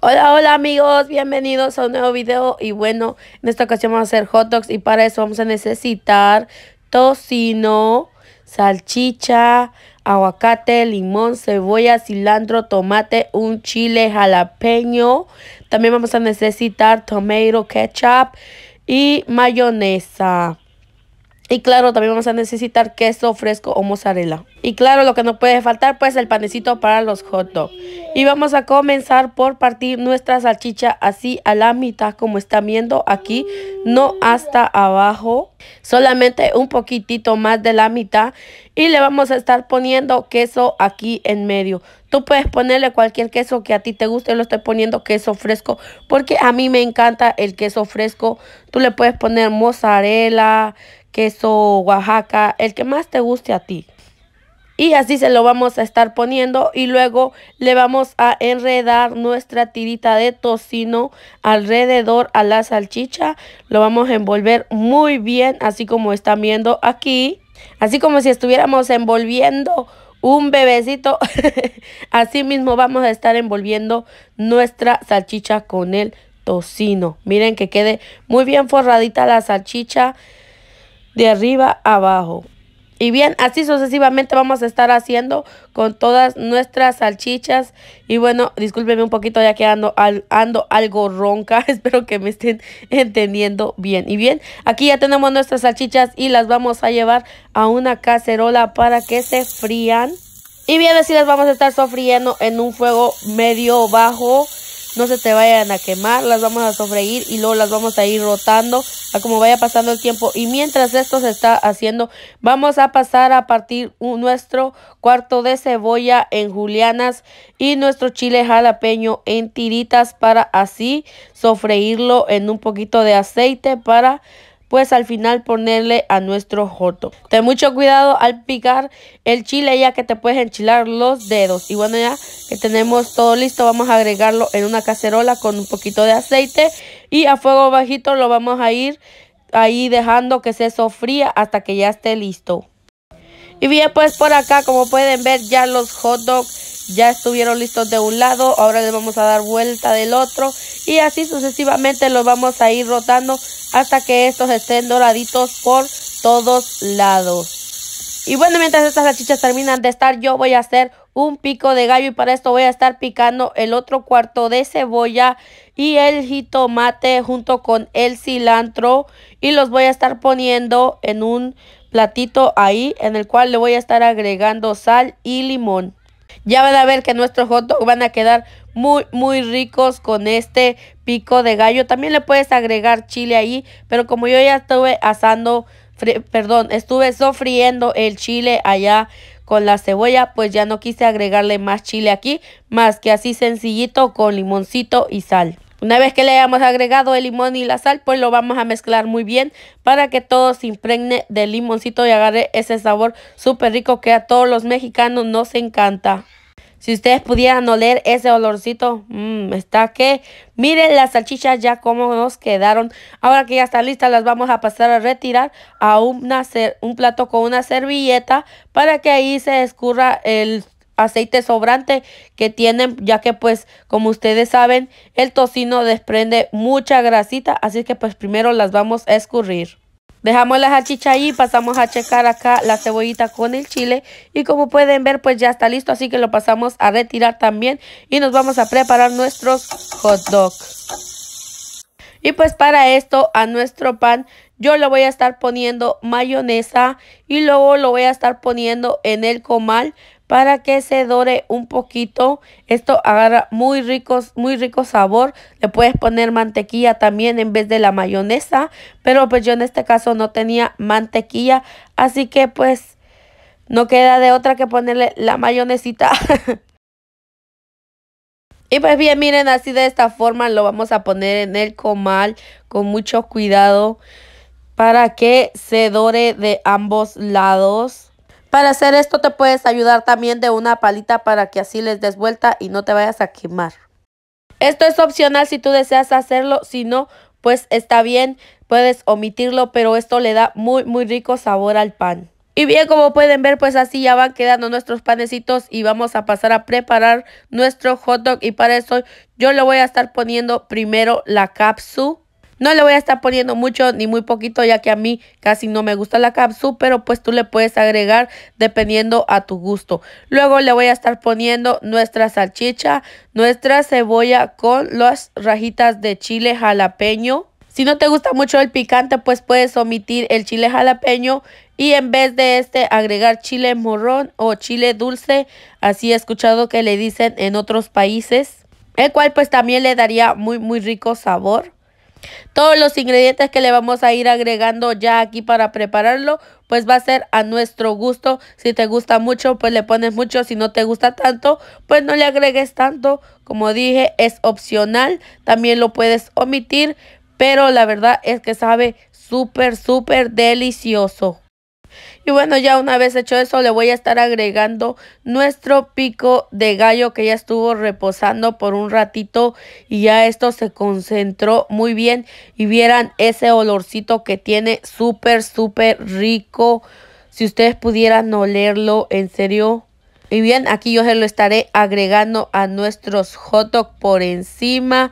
Hola, hola amigos, bienvenidos a un nuevo video y bueno, en esta ocasión vamos a hacer hot dogs y para eso vamos a necesitar tocino, salchicha, aguacate, limón, cebolla, cilantro, tomate, un chile jalapeño. También vamos a necesitar tomato, ketchup y mayonesa. Y claro, también vamos a necesitar queso fresco o mozzarella. Y claro, lo que no puede faltar, pues el panecito para los hot dogs. Y vamos a comenzar por partir nuestra salchicha así a la mitad, como están viendo aquí. No hasta abajo, solamente un poquitito más de la mitad. Y le vamos a estar poniendo queso aquí en medio. Tú puedes ponerle cualquier queso que a ti te guste. Yo lo estoy poniendo queso fresco porque a mí me encanta el queso fresco. Tú le puedes poner mozzarella, queso Oaxaca, el que más te guste a ti. Y así se lo vamos a estar poniendo y luego le vamos a enredar nuestra tirita de tocino alrededor a la salchicha. Lo vamos a envolver muy bien, así como están viendo aquí. Así como si estuviéramos envolviendo un bebecito. así mismo vamos a estar envolviendo nuestra salchicha con el tocino. Miren que quede muy bien forradita la salchicha de arriba abajo. Y bien, así sucesivamente vamos a estar haciendo con todas nuestras salchichas. Y bueno, discúlpenme un poquito ya que ando, ando algo ronca. Espero que me estén entendiendo bien. Y bien, aquí ya tenemos nuestras salchichas y las vamos a llevar a una cacerola para que se frían. Y bien, así las vamos a estar sofriendo en un fuego medio bajo no se te vayan a quemar, las vamos a sofreír y luego las vamos a ir rotando a como vaya pasando el tiempo. Y mientras esto se está haciendo, vamos a pasar a partir nuestro cuarto de cebolla en julianas y nuestro chile jalapeño en tiritas para así sofreírlo en un poquito de aceite para pues al final ponerle a nuestro joto. Ten mucho cuidado al picar el chile ya que te puedes enchilar los dedos. Y bueno ya que tenemos todo listo vamos a agregarlo en una cacerola con un poquito de aceite y a fuego bajito lo vamos a ir ahí dejando que se sofría hasta que ya esté listo. Y bien, pues por acá, como pueden ver, ya los hot dogs ya estuvieron listos de un lado. Ahora les vamos a dar vuelta del otro. Y así sucesivamente los vamos a ir rotando hasta que estos estén doraditos por todos lados. Y bueno, mientras estas chichas terminan de estar, yo voy a hacer un pico de gallo y para esto voy a estar picando el otro cuarto de cebolla y el jitomate junto con el cilantro y los voy a estar poniendo en un platito ahí en el cual le voy a estar agregando sal y limón. Ya van a ver que nuestros hot dogs van a quedar muy, muy ricos con este pico de gallo. También le puedes agregar chile ahí, pero como yo ya estuve asando, perdón, estuve sofriendo el chile allá con la cebolla, pues ya no quise agregarle más chile aquí, más que así sencillito con limoncito y sal. Una vez que le hayamos agregado el limón y la sal, pues lo vamos a mezclar muy bien para que todo se impregne del limoncito y agarre ese sabor súper rico que a todos los mexicanos nos encanta. Si ustedes pudieran oler ese olorcito, mmm, está que... Miren las salchichas ya cómo nos quedaron. Ahora que ya están listas, las vamos a pasar a retirar a un plato con una servilleta para que ahí se escurra el aceite sobrante que tienen, ya que pues como ustedes saben, el tocino desprende mucha grasita, así que pues primero las vamos a escurrir. Dejamos la salchicha ahí, pasamos a checar acá la cebollita con el chile y como pueden ver pues ya está listo, así que lo pasamos a retirar también y nos vamos a preparar nuestros hot dogs. Y pues para esto a nuestro pan yo le voy a estar poniendo mayonesa y luego lo voy a estar poniendo en el comal para que se dore un poquito. Esto agarra muy rico, muy rico sabor. Le puedes poner mantequilla también en vez de la mayonesa, pero pues yo en este caso no tenía mantequilla, así que pues no queda de otra que ponerle la mayonesita. Y pues bien, miren, así de esta forma lo vamos a poner en el comal con mucho cuidado para que se dore de ambos lados. Para hacer esto te puedes ayudar también de una palita para que así les des vuelta y no te vayas a quemar. Esto es opcional si tú deseas hacerlo, si no, pues está bien, puedes omitirlo, pero esto le da muy muy rico sabor al pan. Y bien, como pueden ver, pues así ya van quedando nuestros panecitos y vamos a pasar a preparar nuestro hot dog. Y para eso yo le voy a estar poniendo primero la capsu no le voy a estar poniendo mucho ni muy poquito ya que a mí casi no me gusta la capsu, pero pues tú le puedes agregar dependiendo a tu gusto. Luego le voy a estar poniendo nuestra salchicha, nuestra cebolla con las rajitas de chile jalapeño. Si no te gusta mucho el picante, pues puedes omitir el chile jalapeño y en vez de este agregar chile morrón o chile dulce, así he escuchado que le dicen en otros países, el cual pues también le daría muy muy rico sabor. Todos los ingredientes que le vamos a ir agregando ya aquí para prepararlo, pues va a ser a nuestro gusto. Si te gusta mucho, pues le pones mucho. Si no te gusta tanto, pues no le agregues tanto. Como dije, es opcional. También lo puedes omitir, pero la verdad es que sabe súper, súper delicioso. Y bueno, ya una vez hecho eso, le voy a estar agregando nuestro pico de gallo que ya estuvo reposando por un ratito y ya esto se concentró muy bien y vieran ese olorcito que tiene súper, súper rico. Si ustedes pudieran olerlo, en serio, y bien, aquí yo se lo estaré agregando a nuestros hot dog por encima.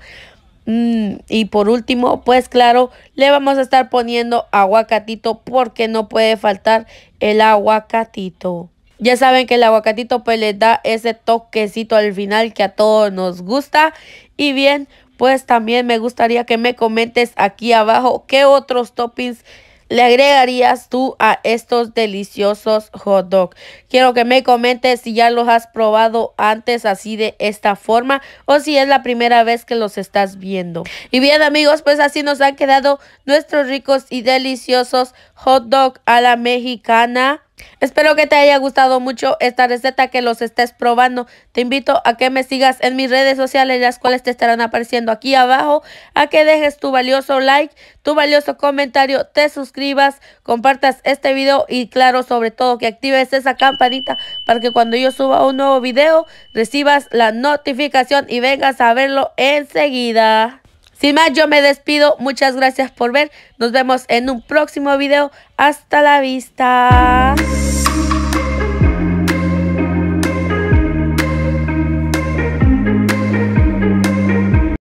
Mm, y por último, pues claro, le vamos a estar poniendo aguacatito porque no puede faltar el aguacatito. Ya saben que el aguacatito pues le da ese toquecito al final que a todos nos gusta. Y bien, pues también me gustaría que me comentes aquí abajo qué otros toppings le agregarías tú a estos deliciosos hot dog? Quiero que me comentes si ya los has probado antes así de esta forma o si es la primera vez que los estás viendo. Y bien amigos, pues así nos han quedado nuestros ricos y deliciosos hot dog a la mexicana. Espero que te haya gustado mucho esta receta que los estés probando. Te invito a que me sigas en mis redes sociales, las cuales te estarán apareciendo aquí abajo, a que dejes tu valioso like, tu valioso comentario, te suscribas, compartas este video y claro, sobre todo que actives esa campanita para que cuando yo suba un nuevo video recibas la notificación y vengas a verlo enseguida. Sin más, yo me despido. Muchas gracias por ver. Nos vemos en un próximo video. Hasta la vista.